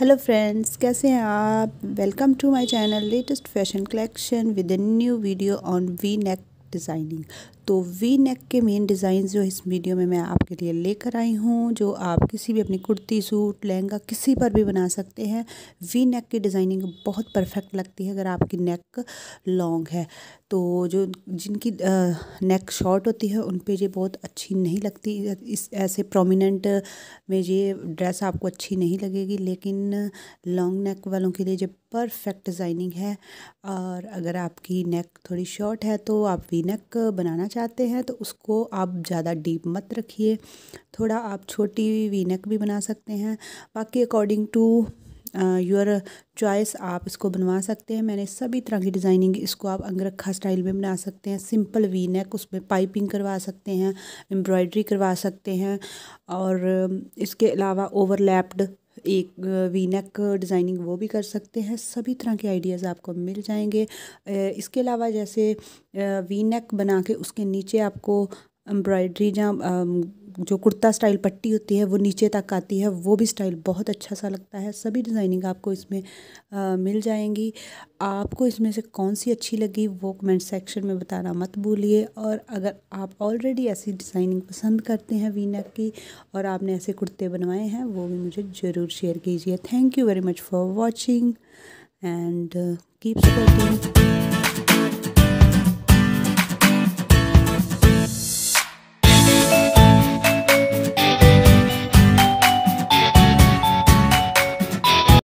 hello friends कैसे हैं आप welcome to my channel latest fashion collection with a new video on V neck designing तो V neck के main design जो इस वीडियो में मैं आपके लिए लेकर आई हूँ जो आप किसी भी अपनी कुर्ती सूट लहंगा किसी पर भी बना सकते हैं वी नेक की डिज़ाइनिंग बहुत परफेक्ट लगती है अगर आपकी नेक लॉन्ग है तो जो जिनकी नेक शॉर्ट होती है उन पर ये बहुत अच्छी नहीं लगती इस ऐसे प्रोमिनेंट में ये ड्रेस आपको अच्छी नहीं लगेगी लेकिन लॉन्ग नेक वालों के लिए ये परफेक्ट डिज़ाइनिंग है और अगर आपकी नेक थोड़ी शॉर्ट है तो आप वी नेक बनाना चाहते हैं तो उसको आप ज़्यादा डीप मत रखिए थोड़ा आप छोटी वीनक भी बना सकते हैं बाकी अकॉर्डिंग टू योर चॉइस आप इसको बनवा सकते हैं मैंने सभी तरह की डिज़ाइनिंग इसको आप अंगरखा स्टाइल में बना सकते हैं सिंपल वी नेक उसमें पाइपिंग करवा सकते हैं एम्ब्रॉयडरी करवा सकते हैं और इसके अलावा ओवरलैप्ड एक वीनेक डिज़ाइनिंग वो भी कर सकते हैं सभी तरह के आइडियाज़ आपको मिल जाएंगे इसके अलावा जैसे वीनेक बना के उसके नीचे आपको एम्ब्रॉयड्री जहाँ जो कुर्ता स्टाइल पट्टी होती है वो नीचे तक आती है वो भी स्टाइल बहुत अच्छा सा लगता है सभी डिज़ाइनिंग आपको इसमें आ, मिल जाएंगी आपको इसमें से कौन सी अच्छी लगी वो कमेंट सेक्शन में बताना मत भूलिए और अगर आप ऑलरेडी ऐसी डिज़ाइनिंग पसंद करते हैं वीनक की और आपने ऐसे कुर्ते बनवाए हैं वो भी मुझे ज़रूर शेयर कीजिए thank you very much for watching and keep supporting